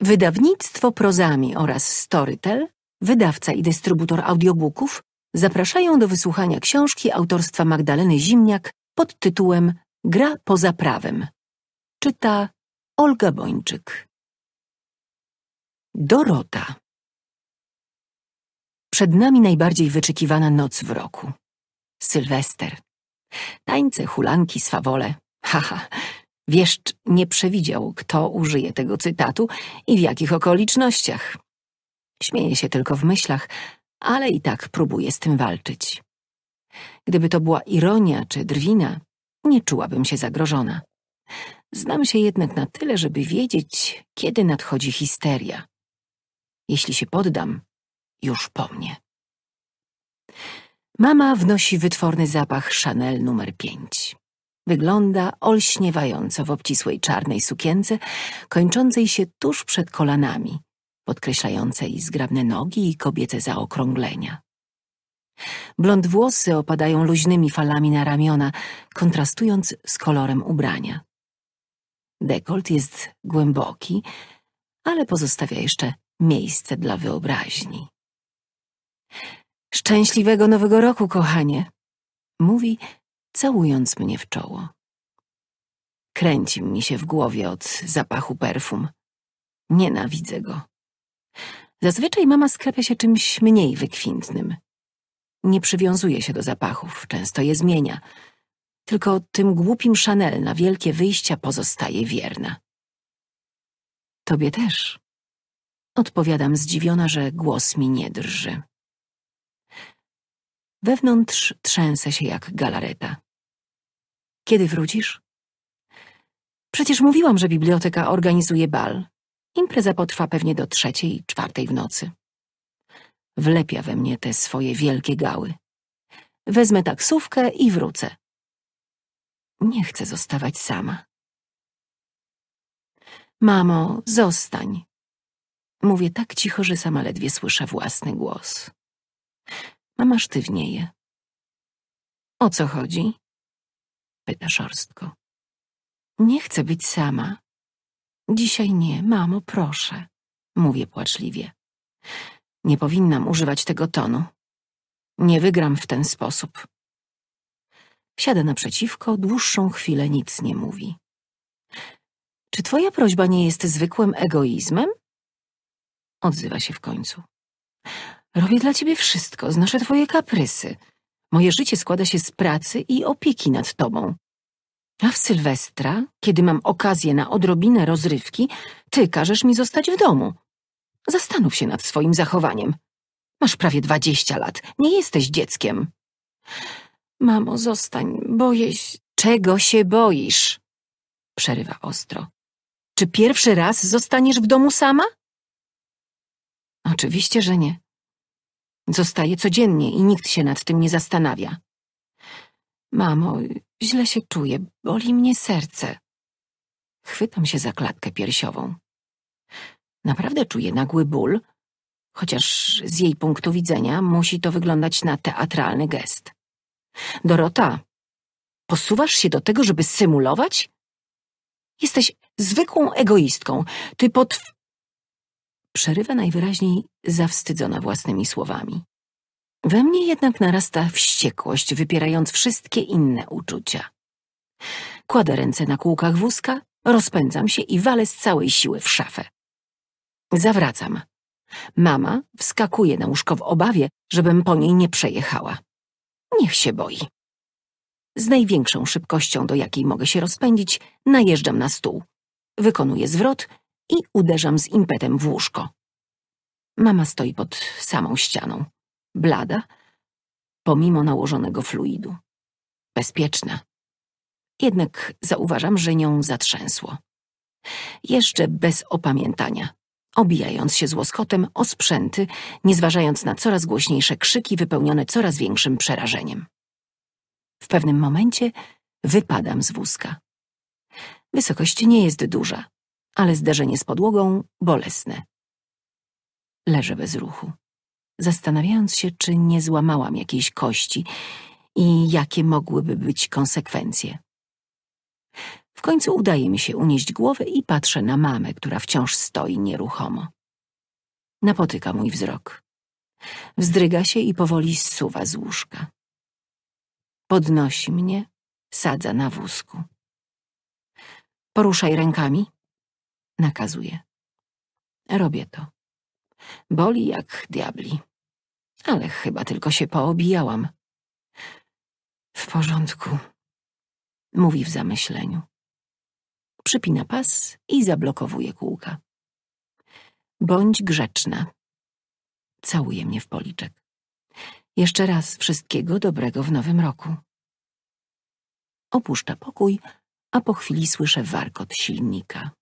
Wydawnictwo Prozami oraz Storytel, wydawca i dystrybutor audiobooków, zapraszają do wysłuchania książki autorstwa Magdaleny Zimniak pod tytułem Gra poza prawem. Czyta Olga Bończyk. Dorota. Przed nami najbardziej wyczekiwana noc w roku. Sylwester. Tańce, hulanki, swawole. Haha, Wieszcz nie przewidział, kto użyje tego cytatu i w jakich okolicznościach. Śmieje się tylko w myślach, ale i tak próbuje z tym walczyć. Gdyby to była ironia czy drwina, nie czułabym się zagrożona. Znam się jednak na tyle, żeby wiedzieć, kiedy nadchodzi histeria. Jeśli się poddam, już po mnie. Mama wnosi wytworny zapach Chanel numer 5. Wygląda olśniewająco w obcisłej czarnej sukience, kończącej się tuż przed kolanami, podkreślającej zgrabne nogi i kobiece zaokrąglenia. Blond włosy opadają luźnymi falami na ramiona, kontrastując z kolorem ubrania. Dekolt jest głęboki, ale pozostawia jeszcze miejsce dla wyobraźni. Szczęśliwego Nowego Roku, kochanie! Mówi, całując mnie w czoło. Kręci mi się w głowie od zapachu perfum. Nienawidzę go. Zazwyczaj mama skrapia się czymś mniej wykwintnym. Nie przywiązuje się do zapachów, często je zmienia. Tylko tym głupim Chanel na wielkie wyjścia pozostaje wierna. Tobie też. Odpowiadam zdziwiona, że głos mi nie drży. Wewnątrz trzęsę się jak galareta. Kiedy wrócisz? Przecież mówiłam, że biblioteka organizuje bal. Impreza potrwa pewnie do trzeciej, czwartej w nocy. Wlepia we mnie te swoje wielkie gały. Wezmę taksówkę i wrócę. Nie chcę zostawać sama. Mamo, zostań. Mówię tak cicho, że sama ledwie słyszę własny głos. Mama sztywnieje. O co chodzi? Pyta szorstko. Nie chcę być sama. Dzisiaj nie, mamo, proszę. Mówię płaczliwie. Nie powinnam używać tego tonu. Nie wygram w ten sposób. Siada naprzeciwko, dłuższą chwilę nic nie mówi. Czy twoja prośba nie jest zwykłym egoizmem? Odzywa się w końcu. Robię dla ciebie wszystko, znoszę twoje kaprysy. Moje życie składa się z pracy i opieki nad tobą. A w Sylwestra, kiedy mam okazję na odrobinę rozrywki, ty każesz mi zostać w domu. Zastanów się nad swoim zachowaniem. Masz prawie dwadzieścia lat, nie jesteś dzieckiem. Mamo, zostań, boję się. Czego się boisz? Przerywa ostro. Czy pierwszy raz zostaniesz w domu sama? Oczywiście, że nie. Zostaje codziennie i nikt się nad tym nie zastanawia. Mamo, źle się czuję, boli mnie serce. Chwytam się za klatkę piersiową. Naprawdę czuję nagły ból, chociaż z jej punktu widzenia musi to wyglądać na teatralny gest. Dorota, posuwasz się do tego, żeby symulować? Jesteś zwykłą egoistką. Ty pod... Przerywa najwyraźniej zawstydzona własnymi słowami. We mnie jednak narasta wściekłość, wypierając wszystkie inne uczucia. Kładę ręce na kółkach wózka, rozpędzam się i walę z całej siły w szafę. Zawracam. Mama wskakuje na łóżko w obawie, żebym po niej nie przejechała. Niech się boi. Z największą szybkością, do jakiej mogę się rozpędzić, najeżdżam na stół. Wykonuję zwrot i uderzam z impetem w łóżko. Mama stoi pod samą ścianą, blada, pomimo nałożonego fluidu. Bezpieczna. Jednak zauważam, że nią zatrzęsło. Jeszcze bez opamiętania, obijając się z łoskotem o sprzęty, nie zważając na coraz głośniejsze krzyki wypełnione coraz większym przerażeniem. W pewnym momencie wypadam z wózka. Wysokość nie jest duża ale zderzenie z podłogą bolesne. Leżę bez ruchu, zastanawiając się, czy nie złamałam jakiejś kości i jakie mogłyby być konsekwencje. W końcu udaje mi się unieść głowę i patrzę na mamę, która wciąż stoi nieruchomo. Napotyka mój wzrok. Wzdryga się i powoli zsuwa z łóżka. Podnosi mnie, sadza na wózku. Poruszaj rękami, nakazuje. Robię to. Boli jak diabli. Ale chyba tylko się poobijałam. W porządku, mówi w zamyśleniu. Przypina pas i zablokowuje kółka. Bądź grzeczna. Całuje mnie w policzek. Jeszcze raz wszystkiego dobrego w nowym roku. Opuszcza pokój, a po chwili słyszę warkot silnika.